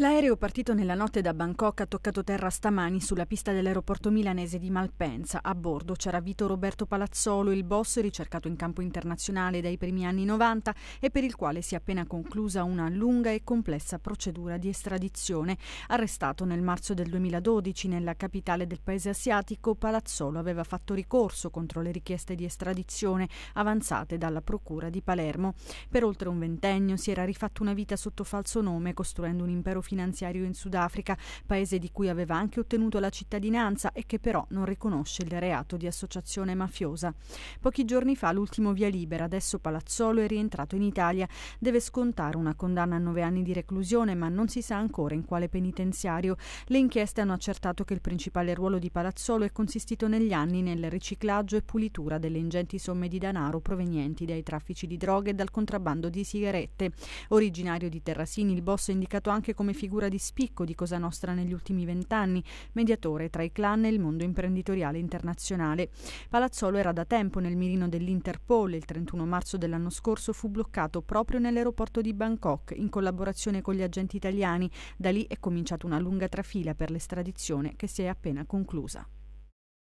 L'aereo partito nella notte da Bangkok ha toccato terra stamani sulla pista dell'aeroporto milanese di Malpensa. A bordo c'era Vito Roberto Palazzolo, il boss ricercato in campo internazionale dai primi anni 90 e per il quale si è appena conclusa una lunga e complessa procedura di estradizione. Arrestato nel marzo del 2012 nella capitale del paese asiatico, Palazzolo aveva fatto ricorso contro le richieste di estradizione avanzate dalla Procura di Palermo. Per oltre un ventennio si era rifatto una vita sotto falso nome, costruendo un impero finanziario in Sudafrica, paese di cui aveva anche ottenuto la cittadinanza e che però non riconosce il reato di associazione mafiosa. Pochi giorni fa l'ultimo via libera, adesso Palazzolo è rientrato in Italia, deve scontare una condanna a nove anni di reclusione ma non si sa ancora in quale penitenziario. Le inchieste hanno accertato che il principale ruolo di Palazzolo è consistito negli anni nel riciclaggio e pulitura delle ingenti somme di denaro provenienti dai traffici di droghe e dal contrabbando di sigarette. Originario di Terrasini, il boss è indicato anche come figura di spicco di Cosa Nostra negli ultimi vent'anni, mediatore tra i clan e il mondo imprenditoriale internazionale. Palazzolo era da tempo nel mirino dell'Interpol e il 31 marzo dell'anno scorso fu bloccato proprio nell'aeroporto di Bangkok in collaborazione con gli agenti italiani. Da lì è cominciata una lunga trafila per l'estradizione che si è appena conclusa.